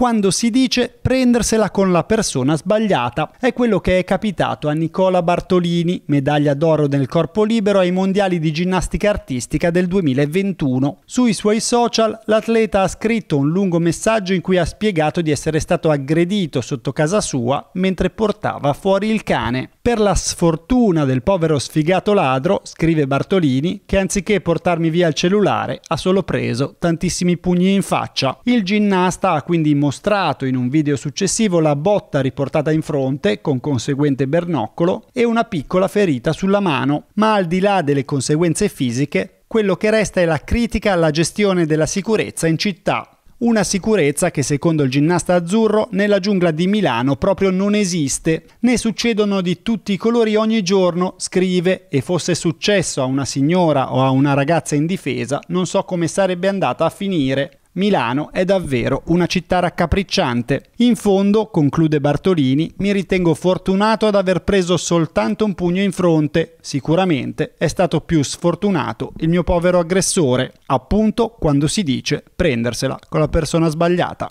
quando si dice prendersela con la persona sbagliata. È quello che è capitato a Nicola Bartolini, medaglia d'oro nel corpo libero ai mondiali di ginnastica artistica del 2021. Sui suoi social l'atleta ha scritto un lungo messaggio in cui ha spiegato di essere stato aggredito sotto casa sua mentre portava fuori il cane. Per la sfortuna del povero sfigato ladro, scrive Bartolini, che anziché portarmi via il cellulare ha solo preso tantissimi pugni in faccia. Il ginnasta ha quindi mostrato in un video successivo la botta riportata in fronte, con conseguente bernoccolo, e una piccola ferita sulla mano. Ma al di là delle conseguenze fisiche, quello che resta è la critica alla gestione della sicurezza in città. Una sicurezza che secondo il ginnasta azzurro nella giungla di Milano proprio non esiste. Ne succedono di tutti i colori ogni giorno, scrive, e fosse successo a una signora o a una ragazza in difesa, non so come sarebbe andata a finire. Milano è davvero una città raccapricciante. In fondo, conclude Bartolini, mi ritengo fortunato ad aver preso soltanto un pugno in fronte. Sicuramente è stato più sfortunato il mio povero aggressore, appunto quando si dice prendersela con la persona sbagliata.